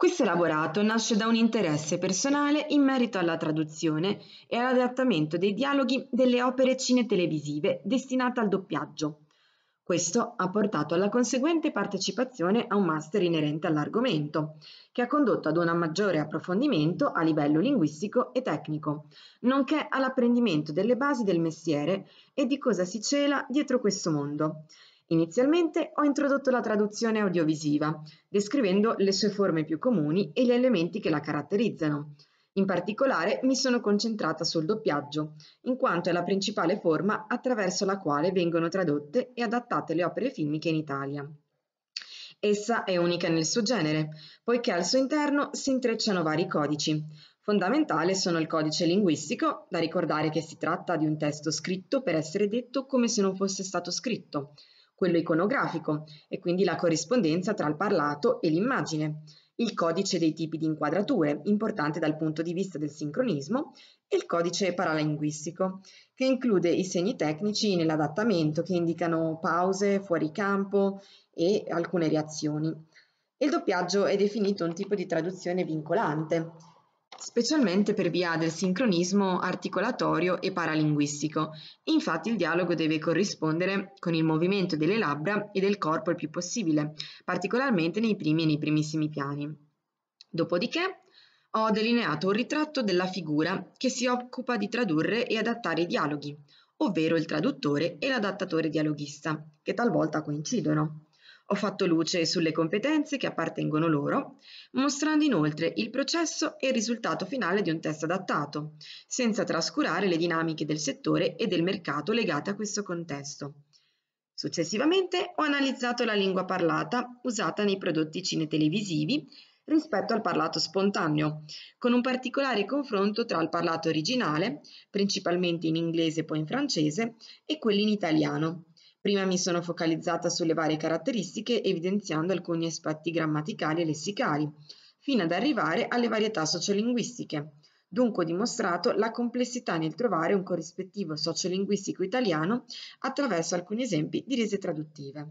Questo elaborato nasce da un interesse personale in merito alla traduzione e all'adattamento dei dialoghi delle opere cinetelevisive destinate al doppiaggio. Questo ha portato alla conseguente partecipazione a un master inerente all'argomento, che ha condotto ad un maggiore approfondimento a livello linguistico e tecnico, nonché all'apprendimento delle basi del mestiere e di cosa si cela dietro questo mondo. Inizialmente ho introdotto la traduzione audiovisiva, descrivendo le sue forme più comuni e gli elementi che la caratterizzano. In particolare mi sono concentrata sul doppiaggio, in quanto è la principale forma attraverso la quale vengono tradotte e adattate le opere filmiche in Italia. Essa è unica nel suo genere, poiché al suo interno si intrecciano vari codici. Fondamentale sono il codice linguistico, da ricordare che si tratta di un testo scritto per essere detto come se non fosse stato scritto, quello iconografico, e quindi la corrispondenza tra il parlato e l'immagine, il codice dei tipi di inquadrature, importante dal punto di vista del sincronismo, e il codice paralinguistico, che include i segni tecnici nell'adattamento, che indicano pause, fuori campo e alcune reazioni. Il doppiaggio è definito un tipo di traduzione vincolante, specialmente per via del sincronismo articolatorio e paralinguistico. Infatti il dialogo deve corrispondere con il movimento delle labbra e del corpo il più possibile, particolarmente nei primi e nei primissimi piani. Dopodiché ho delineato un ritratto della figura che si occupa di tradurre e adattare i dialoghi, ovvero il traduttore e l'adattatore dialoghista, che talvolta coincidono. Ho fatto luce sulle competenze che appartengono loro, mostrando inoltre il processo e il risultato finale di un test adattato, senza trascurare le dinamiche del settore e del mercato legate a questo contesto. Successivamente ho analizzato la lingua parlata usata nei prodotti cinetelevisivi rispetto al parlato spontaneo, con un particolare confronto tra il parlato originale, principalmente in inglese e poi in francese, e quelli in italiano, Prima mi sono focalizzata sulle varie caratteristiche evidenziando alcuni aspetti grammaticali e lessicali, fino ad arrivare alle varietà sociolinguistiche. Dunque ho dimostrato la complessità nel trovare un corrispettivo sociolinguistico italiano attraverso alcuni esempi di rese traduttive.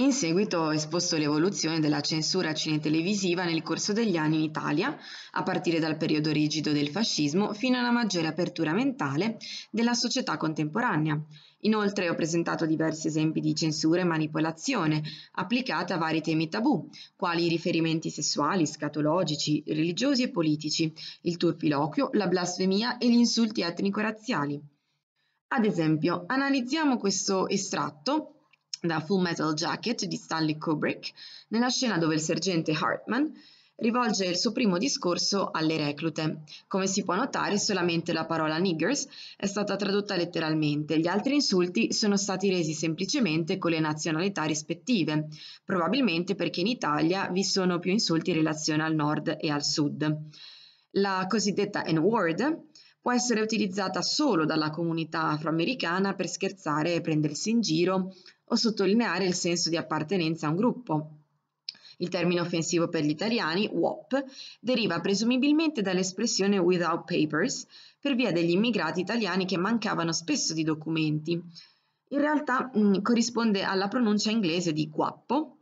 In seguito ho esposto l'evoluzione della censura cinetelevisiva nel corso degli anni in Italia, a partire dal periodo rigido del fascismo fino alla maggiore apertura mentale della società contemporanea. Inoltre ho presentato diversi esempi di censura e manipolazione applicata a vari temi tabù, quali i riferimenti sessuali, scatologici, religiosi e politici, il turpiloquio, la blasfemia e gli insulti etnico-razziali. Ad esempio, analizziamo questo estratto da Full Metal Jacket di Stanley Kubrick, nella scena dove il sergente Hartman rivolge il suo primo discorso alle reclute. Come si può notare, solamente la parola niggers è stata tradotta letteralmente, gli altri insulti sono stati resi semplicemente con le nazionalità rispettive, probabilmente perché in Italia vi sono più insulti in relazione al nord e al sud. La cosiddetta N-word può essere utilizzata solo dalla comunità afroamericana per scherzare e prendersi in giro o sottolineare il senso di appartenenza a un gruppo. Il termine offensivo per gli italiani, WOP, deriva presumibilmente dall'espressione without papers, per via degli immigrati italiani che mancavano spesso di documenti. In realtà mh, mm, corrisponde alla pronuncia inglese di guappo,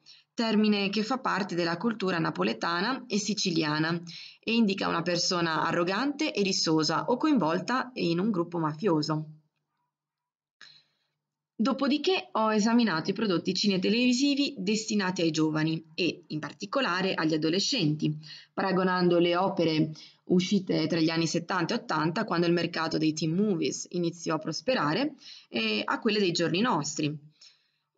termine che fa parte della cultura napoletana e siciliana e indica una persona arrogante e rissosa o coinvolta in un gruppo mafioso. Dopodiché ho esaminato i prodotti cinetelevisivi destinati ai giovani e in particolare agli adolescenti, paragonando le opere uscite tra gli anni 70 e 80, quando il mercato dei teen movies iniziò a prosperare, a quelle dei giorni nostri,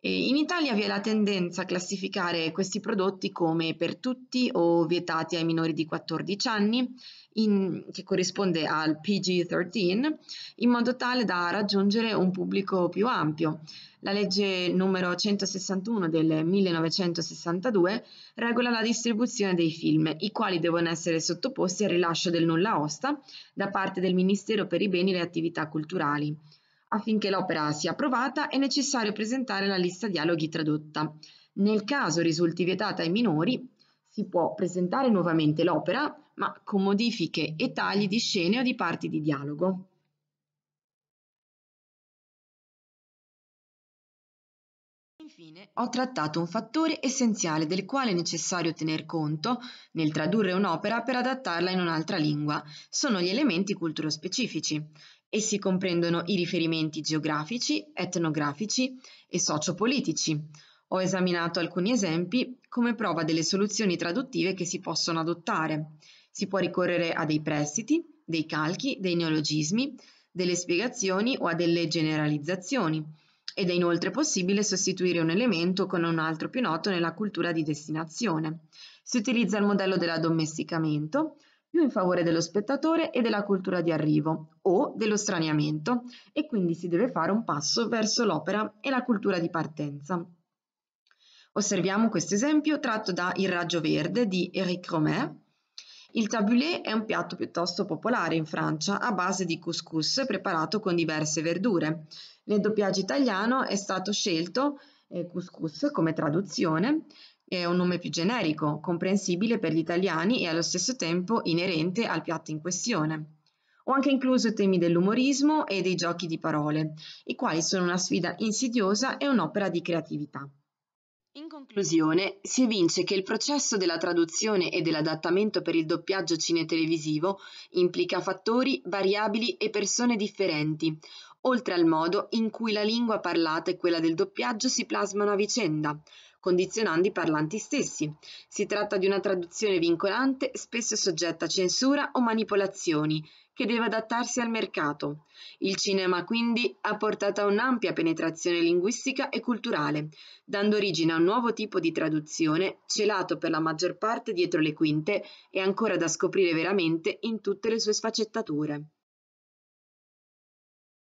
in Italia vi è la tendenza a classificare questi prodotti come per tutti o vietati ai minori di 14 anni, in, che corrisponde al PG13, in modo tale da raggiungere un pubblico più ampio. La legge numero 161 del 1962 regola la distribuzione dei film, i quali devono essere sottoposti al rilascio del nulla osta da parte del Ministero per i beni e le attività culturali. Affinché l'opera sia approvata è necessario presentare la lista dialoghi tradotta. Nel caso risulti vietata ai minori, si può presentare nuovamente l'opera, ma con modifiche e tagli di scene o di parti di dialogo. Infine, ho trattato un fattore essenziale del quale è necessario tener conto nel tradurre un'opera per adattarla in un'altra lingua. Sono gli elementi culturospecifici. Essi comprendono i riferimenti geografici, etnografici e sociopolitici. Ho esaminato alcuni esempi come prova delle soluzioni traduttive che si possono adottare. Si può ricorrere a dei prestiti, dei calchi, dei neologismi, delle spiegazioni o a delle generalizzazioni ed è inoltre possibile sostituire un elemento con un altro più noto nella cultura di destinazione. Si utilizza il modello dell'addomesticamento, più in favore dello spettatore e della cultura di arrivo o dello straniamento e quindi si deve fare un passo verso l'opera e la cultura di partenza. Osserviamo questo esempio tratto da Il raggio verde di Eric Romer. Il taboulé è un piatto piuttosto popolare in Francia a base di couscous preparato con diverse verdure. Nel doppiaggio italiano è stato scelto eh, couscous come traduzione è un nome più generico, comprensibile per gli italiani e allo stesso tempo inerente al piatto in questione. Ho anche incluso temi dell'umorismo e dei giochi di parole, i quali sono una sfida insidiosa e un'opera di creatività. In conclusione, si evince che il processo della traduzione e dell'adattamento per il doppiaggio cinetelevisivo implica fattori, variabili e persone differenti, oltre al modo in cui la lingua parlata e quella del doppiaggio si plasmano a vicenda, condizionando i parlanti stessi. Si tratta di una traduzione vincolante, spesso soggetta a censura o manipolazioni, che deve adattarsi al mercato. Il cinema quindi ha portato a un'ampia penetrazione linguistica e culturale, dando origine a un nuovo tipo di traduzione, celato per la maggior parte dietro le quinte e ancora da scoprire veramente in tutte le sue sfaccettature.